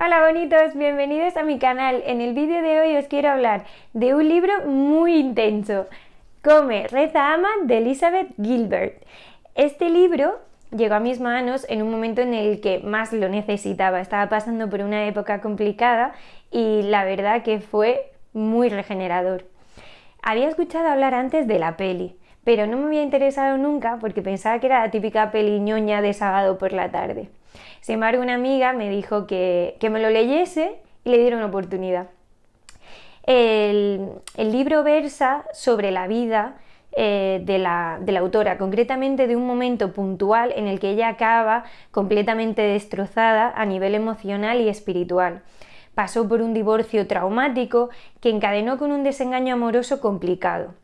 Hola bonitos, bienvenidos a mi canal. En el vídeo de hoy os quiero hablar de un libro muy intenso, Come, reza, ama, de Elizabeth Gilbert. Este libro llegó a mis manos en un momento en el que más lo necesitaba. Estaba pasando por una época complicada y la verdad que fue muy regenerador. Había escuchado hablar antes de la peli, pero no me había interesado nunca porque pensaba que era la típica peliñoña de sábado por la tarde. Sin embargo, una amiga me dijo que, me lo leyese y le dieron una oportunidad. El, libro versa sobre la vida eh, de, la, de la autora, concretamente de un momento puntual en el que ella acaba completamente destrozada a nivel emocional y espiritual pasó por un divorcio traumático que encadenó con un desengaño amoroso complicado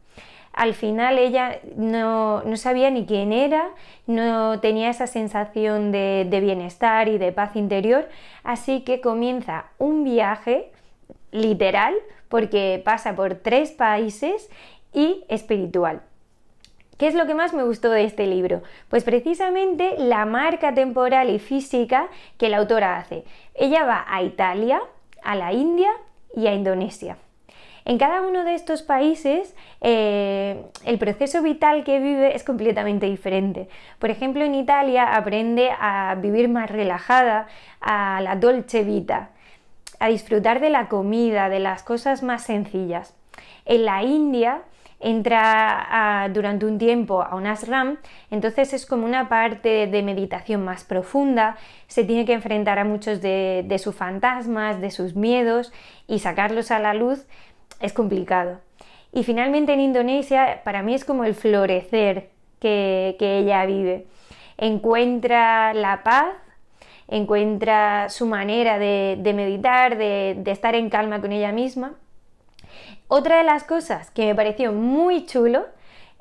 al final ella no, sabía ni quién era, no tenía esa sensación de, de bienestar y de paz interior, así que comienza un viaje literal, porque pasa por tres países y espiritual. ¿Qué es lo que más me gustó de este libro? Pues precisamente la marca temporal y física que la autora hace. Ella va a Italia, a la India y a Indonesia. En cada uno de estos países eh, el proceso vital que vive es completamente diferente. Por ejemplo, en Italia aprende a vivir más relajada, a la dolce vita, a disfrutar de la comida, de las cosas más sencillas. En la India entra durante un tiempo a un ashram, entonces es como una parte de meditación más profunda, se tiene que enfrentar a muchos de sus fantasmas, de sus miedos y sacarlos a la luz es complicado. Y finalmente en Indonesia para mí es como el florecer que, ella vive. Encuentra la paz, encuentra su manera de, meditar, de estar en calma con ella misma. Otra de las cosas que me pareció muy chulo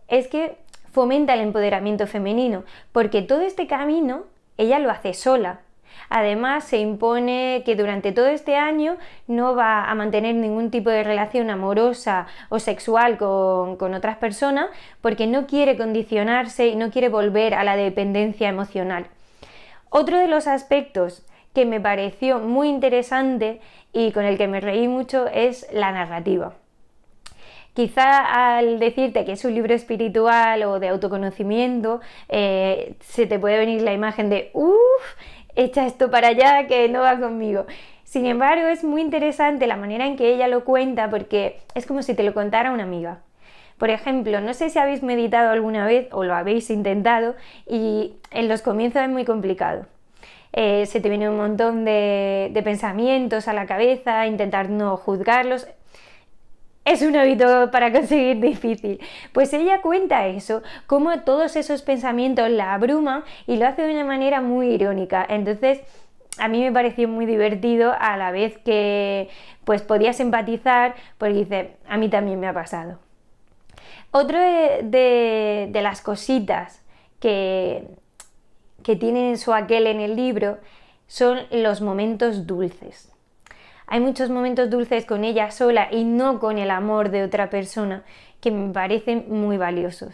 es que fomenta el empoderamiento femenino, porque todo este camino ella lo hace sola. Además, se impone que durante todo este año no va a mantener ningún tipo de relación amorosa o sexual con, otras personas porque no quiere condicionarse y no quiere volver a la dependencia emocional. Otro de los aspectos que me pareció muy interesante y con el que me reí mucho es la narrativa. Quizá al decirte que es un libro espiritual o de autoconocimiento, eh, se te puede venir la imagen de uff, echa esto para allá que no va conmigo. Sin embargo, es muy interesante la manera en que ella lo cuenta porque es como si te lo contara una amiga. Por ejemplo, no sé si habéis meditado alguna vez o lo habéis intentado y en los comienzos es muy complicado. Eh, se te viene un montón de, de pensamientos a la cabeza, intentar no juzgarlos, es un hábito para conseguir difícil. Pues ella cuenta eso, cómo todos esos pensamientos la abruman y lo hace de una manera muy irónica. Entonces, a mí me pareció muy divertido a la vez que pues podías empatizar, porque dice, a mí también me ha pasado. Otro de, las cositas que, que tienen su aquel en el libro son los momentos dulces. Hay muchos momentos dulces con ella sola y no con el amor de otra persona que me parecen muy valiosos.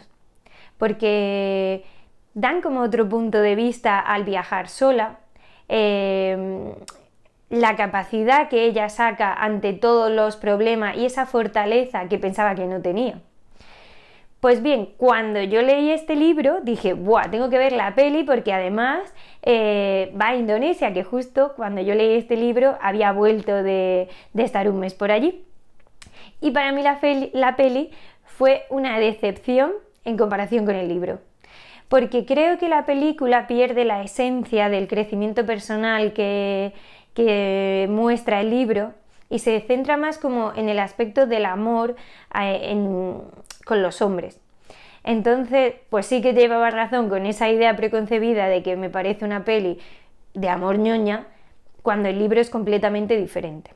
Porque dan como otro punto de vista al viajar sola. Em, la capacidad que ella saca ante todos los problemas y esa fortaleza que pensaba que no tenía. Pues bien, cuando yo leí este libro dije, ¡buah! Tengo que ver la peli porque además eh, va a Indonesia, que justo cuando yo leí este libro había vuelto de, estar un mes por allí. Y para mí la, peli fue una decepción en comparación con el libro porque creo que la película pierde la esencia del crecimiento personal que, que, muestra el libro y se centra más como en el aspecto del amor, eh, en, con los hombres. Entonces, pues sí que llevaba razón con esa idea preconcebida de que me parece una peli de amor ñoña, cuando el libro es completamente diferente.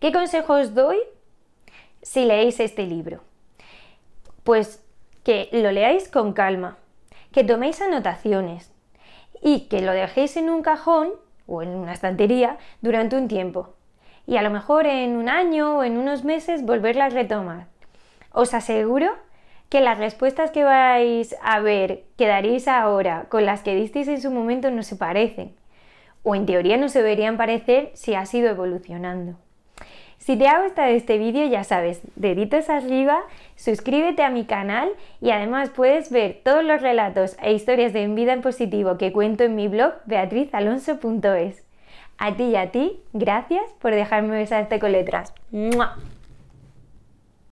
¿Qué consejos doy si leéis este libro? Pues que lo leáis con calma, que toméis anotaciones y que lo dejéis en un cajón o en una estantería durante un tiempo. Y a lo mejor en un año o en unos meses volverla a retomar. Os aseguro que las respuestas que vais a ver, que daréis ahora, con las que disteis en su momento, no se parecen. O en teoría no se deberían parecer si has ido evolucionando. Si te ha gustado este vídeo, ya sabes, deditos arriba, suscríbete a mi canal y además puedes ver todos los relatos e historias de vida en positivo que cuento en mi blog beatrizalonso.es. A ti y a ti, gracias por dejarme besarte este con letras.